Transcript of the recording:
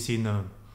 seen a